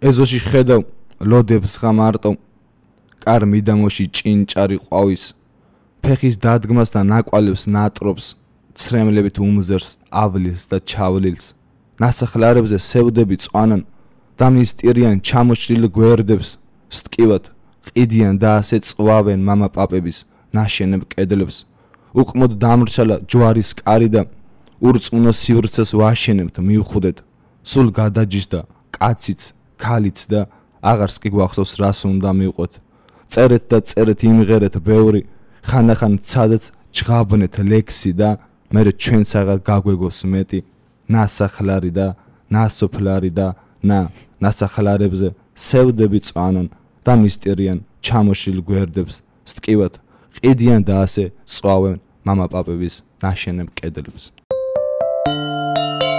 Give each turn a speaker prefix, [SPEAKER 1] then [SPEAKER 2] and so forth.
[SPEAKER 1] ეზოში ხედავ ლოდებს ხა მარტო კარ მიდამოში ჭინჭარი ყავის ფეხის დადგმასთან ნაკვალებს ნატროფს ცრემლებით უმზერს ავლილს და ჩავლილს ნასახლარებზე სევდები წვანან და მისტერიან ჩამოშლილ გვერდებს სტკივად ყიდიან და ასე წყვავენ мама პაპების ناشენებ კედლებს უყმოდ დამრჩალა ჯვარის კარი და ურწმუნო სივრცეს ვაშენებთ მივხვდეთ სულ გადაჯიშდა კაციც ქალიც და აღარც კი გვახსოვს რას უნდა მივყოთ. წერეთ და წერეთ იმღერეთ ბევრი ხანახან ცადეთ ჭღაბნეთ ლექსი და მე ჩვენს აღარ გაგვეგოს მეტი ناسახლარი და ناسოფლარი და ნა ناسახლარებზე სევდები წვანან და მისტერიან ჩამოშილ გვერდებს სტკივად ყიდიან და ასე წვავენ მამაპაპების ناشენებ კედლებს Thank you